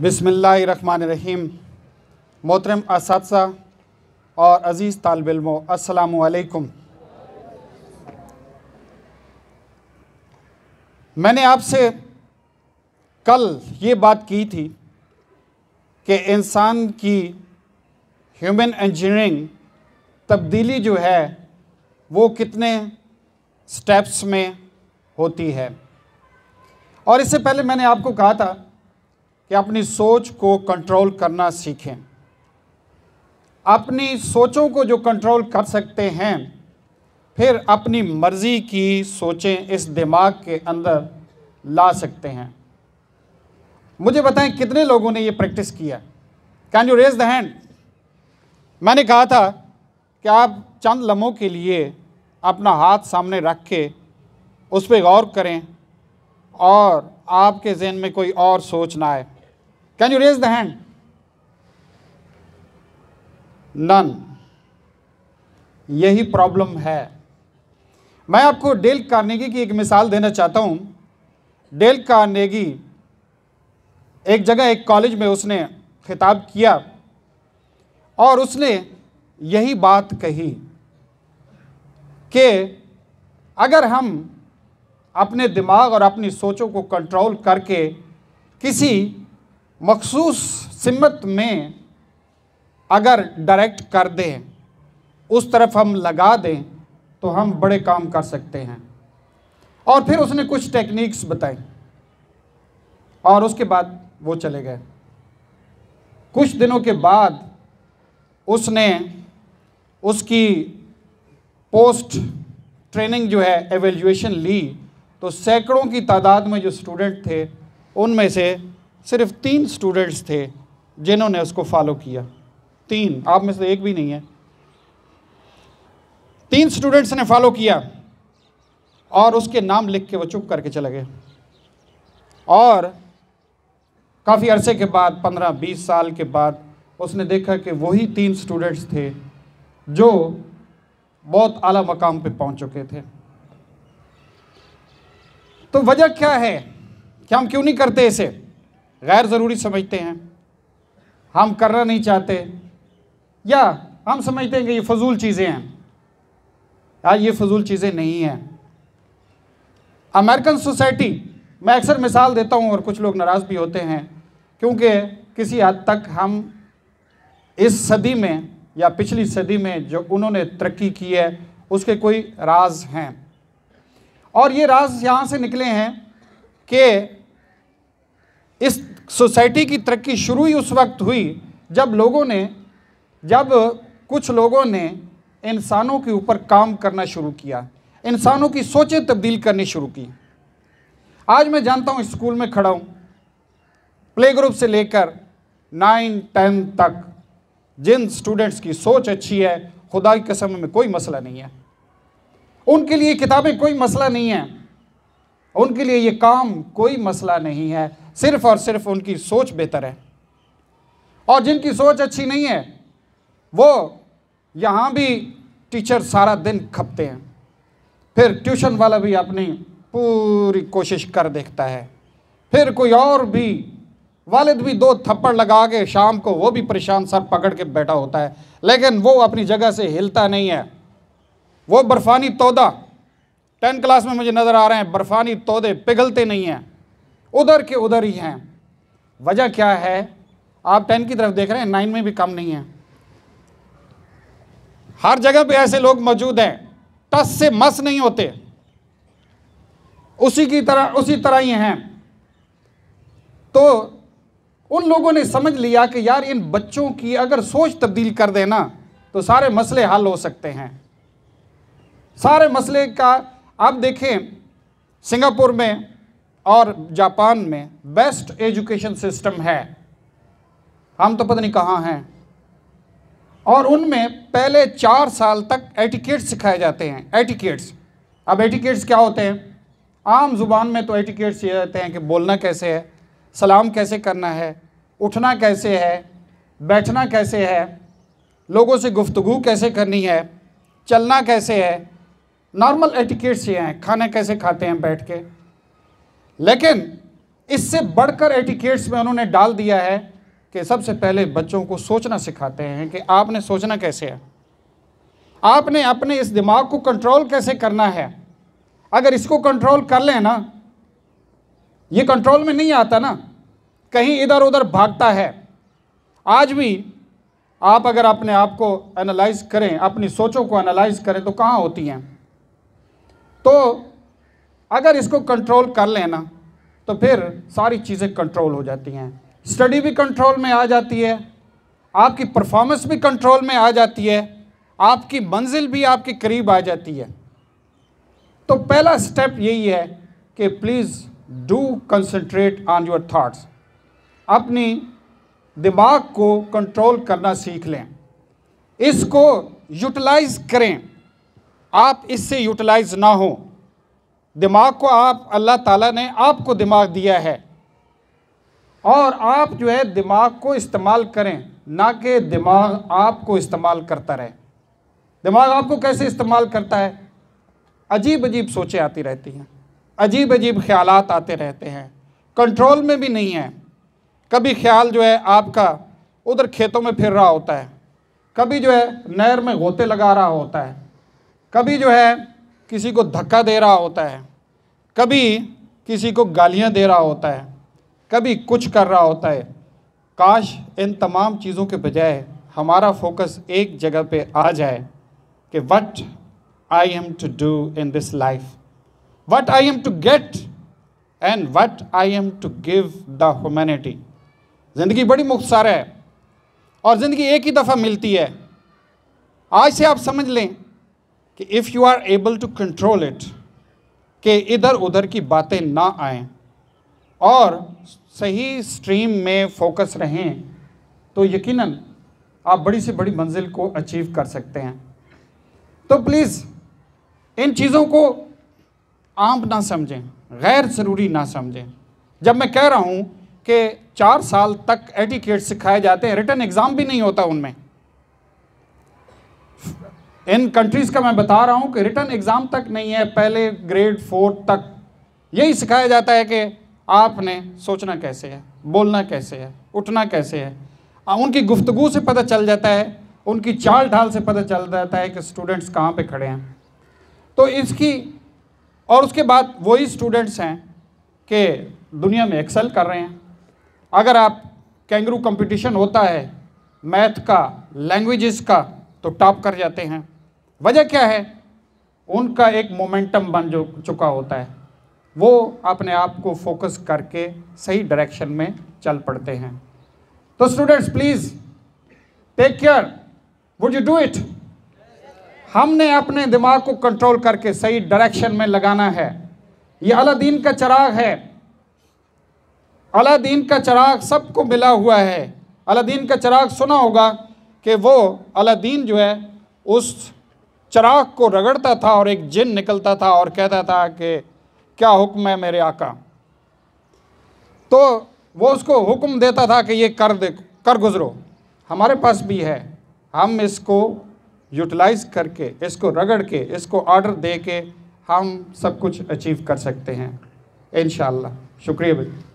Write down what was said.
बिसमीम मोहतरम इस और अज़ीज़ तालब असलकुम मैंने आपसे कल ये बात की थी कि इंसान की ह्यूमन इंजीनियरिंग तब्दीली जो है वो कितने स्टेप्स में होती है और इससे पहले मैंने आपको कहा था कि अपनी सोच को कंट्रोल करना सीखें अपनी सोचों को जो कंट्रोल कर सकते हैं फिर अपनी मर्ज़ी की सोचें इस दिमाग के अंदर ला सकते हैं मुझे बताएं कितने लोगों ने ये प्रैक्टिस किया can you raise the hand मैंने कहा था कि आप चंद लम्हों के लिए अपना हाथ सामने रख के उस पर गौर करें और आपके जहन में कोई और सोच ना आए can you raise the hand none यही प्रॉब्लम है मैं आपको डेल कार्नेगी की एक मिसाल देना चाहता हूँ डेल कार्नेगी एक जगह एक कॉलेज में उसने खिताब किया और उसने यही बात कही कि अगर हम अपने दिमाग और अपनी सोचों को कंट्रोल करके किसी मखसूस सिमत में अगर डायरेक्ट कर दें उस तरफ हम लगा दें तो हम बड़े काम कर सकते हैं और फिर उसने कुछ टेक्निक्स बताए और उसके बाद वो चले गए कुछ दिनों के बाद उसने उसकी पोस्ट ट्रेनिंग जो है एवेल्यूएशन ली तो सैकड़ों की तादाद में जो स्टूडेंट थे उनमें से सिर्फ तीन स्टूडेंट्स थे जिन्होंने उसको फॉलो किया तीन आप में से एक भी नहीं है तीन स्टूडेंट्स ने फॉलो किया और उसके नाम लिख के वो चुप करके चले गए और काफ़ी अरसे के बाद पंद्रह बीस साल के बाद उसने देखा कि वही तीन स्टूडेंट्स थे जो बहुत आला मकाम पे पहुंच चुके थे तो वजह क्या है कि हम क्यों नहीं करते इसे गैर ज़रूरी समझते हैं हम करना नहीं चाहते या हम समझते हैं कि ये फजूल चीज़ें हैं यार ये फजूल चीज़ें नहीं हैं अमेरिकन सोसाइटी मैं अक्सर मिसाल देता हूँ और कुछ लोग नाराज़ भी होते हैं क्योंकि किसी हद तक हम इस सदी में या पिछली सदी में जो उन्होंने तरक्की की है उसके कोई राज हैं और ये राज यहाँ से निकले हैं कि इस सोसाइटी की तरक्की शुरू ही उस वक्त हुई जब लोगों ने जब कुछ लोगों ने इंसानों के ऊपर काम करना शुरू किया इंसानों की सोचें तब्दील करनी शुरू की आज मैं जानता हूँ स्कूल में खड़ा हूँ प्ले ग्रुप से लेकर नाइन टेन तक जिन स्टूडेंट्स की सोच अच्छी है खुदा की कसम में कोई मसला नहीं है उनके लिए किताबें कोई मसला नहीं है उनके लिए ये काम कोई मसला नहीं है सिर्फ और सिर्फ उनकी सोच बेहतर है और जिनकी सोच अच्छी नहीं है वो यहाँ भी टीचर सारा दिन खपते हैं फिर ट्यूशन वाला भी अपनी पूरी कोशिश कर देखता है फिर कोई और भी वालिद भी दो थप्पड़ लगा के शाम को वो भी परेशान सर पकड़ के बैठा होता है लेकिन वो अपनी जगह से हिलता नहीं है वो बर्फ़ानी तोदा टेंथ क्लास में मुझे नज़र आ रहे हैं बर्फ़ानी तोदे पिघलते नहीं हैं उधर के उधर ही हैं वजह क्या है आप टेन की तरफ देख रहे हैं नाइन में भी कम नहीं है हर जगह पे ऐसे लोग मौजूद हैं टस से मस नहीं होते उसी की तरह उसी तरह ही हैं तो उन लोगों ने समझ लिया कि यार इन बच्चों की अगर सोच तब्दील कर देना तो सारे मसले हल हो सकते हैं सारे मसले का आप देखें सिंगापुर में और जापान में बेस्ट एजुकेशन सिस्टम है हम तो पता नहीं कहाँ हैं और उनमें पहले चार साल तक एटिकेट्स सिखाए जाते हैं एटिकेट्स अब एटिकेट्स क्या होते हैं आम जुबान में तो एटिकेट्स ये रहते हैं कि बोलना कैसे है सलाम कैसे करना है उठना कैसे है बैठना कैसे है लोगों से गुफ्तगु कैसे करनी है चलना कैसे है नॉर्मल एटिकेट्स ये हैं खाना कैसे खाते हैं बैठ के लेकिन इससे बढ़कर एटिकेट्स में उन्होंने डाल दिया है कि सबसे पहले बच्चों को सोचना सिखाते हैं कि आपने सोचना कैसे है आपने अपने इस दिमाग को कंट्रोल कैसे करना है अगर इसको कंट्रोल कर लें ना ये कंट्रोल में नहीं आता ना कहीं इधर उधर भागता है आज भी आप अगर अपने आप को एनालाइज करें अपनी सोचों को एनालाइज करें तो कहाँ होती हैं तो अगर इसको कंट्रोल कर लेना तो फिर सारी चीज़ें कंट्रोल हो जाती हैं स्टडी भी कंट्रोल में आ जाती है आपकी परफॉर्मेंस भी कंट्रोल में आ जाती है आपकी मंजिल भी आपके करीब आ जाती है तो पहला स्टेप यही है कि please do concentrate on your thoughts अपनी दिमाग को कंट्रोल करना सीख लें इसको यूटिलाइज करें आप इससे यूटिलाइज ना हों दिमाग को आप अल्लाह ताला ने आपको दिमाग दिया है और आप जो है दिमाग को इस्तेमाल करें ना कि दिमाग आपको इस्तेमाल करता रहे दिमाग आपको कैसे इस्तेमाल करता है अजीब अजीब सोचें आती रहती हैं अजीब अजीब ख्याल आते रहते हैं कंट्रोल में भी नहीं है कभी ख्याल जो है आपका उधर खेतों में फिर रहा होता है कभी जो है नहर में गोते लगा रहा होता है कभी जो है किसी को धक्का दे रहा होता है कभी किसी को गालियां दे रहा होता है कभी कुछ कर रहा होता है काश इन तमाम चीज़ों के बजाय हमारा फोकस एक जगह पे आ जाए कि what I am to do in this life what I am to get and what I am to give the humanity ज़िंदगी बड़ी मुख्तार है और ज़िंदगी एक ही दफ़ा मिलती है आज से आप समझ लें कि if you are able to control it कि इधर उधर की बातें ना आए और सही स्ट्रीम में फोकस रहें तो यकीनन आप बड़ी से बड़ी मंजिल को अचीव कर सकते हैं तो प्लीज़ इन चीज़ों को आम ना समझें गैर ज़रूरी ना समझें जब मैं कह रहा हूँ कि चार साल तक एटिकेट सिखाए जाते हैं रिटर्न एग्ज़ाम भी नहीं होता उनमें इन कंट्रीज का मैं बता रहा हूँ कि रिटर्न एग्जाम तक नहीं है पहले ग्रेड फोर तक यही सिखाया जाता है कि आपने सोचना कैसे है बोलना कैसे है उठना कैसे है उनकी गुफ्तगु से पता चल जाता है उनकी चाल ढाल से पता चल जाता है कि स्टूडेंट्स कहाँ पे खड़े हैं तो इसकी और उसके बाद वही स्टूडेंट्स हैं कि दुनिया में एक्सेल कर रहे हैं अगर आप कैंगरू कंपटीशन होता है मैथ का लैंग्वेजेस का तो टॉप कर जाते हैं वजह क्या है उनका एक मोमेंटम बन जो चुका होता है वो अपने आप को फोकस करके सही डायरेक्शन में चल पड़ते हैं तो students please take care would you do it हमने अपने दिमाग को कंट्रोल करके सही डायरेक्शन में लगाना है ये अलादीन का चराग है अलादीन का चराग सबको मिला हुआ है अलादीन का चराग सुना होगा कि वो अलादीन जो है उस चराग को रगड़ता था और एक जिन निकलता था और कहता था कि क्या हुक्म है मेरे आका तो वो उसको हुक्म देता था कि ये कर दे कर गुज़रो हमारे पास भी है हम इसको यूटिलाइज करके इसको रगड़ के इसको ऑर्डर दे के हम सब कुछ अचीव कर सकते हैं इन शुक्रिया भाई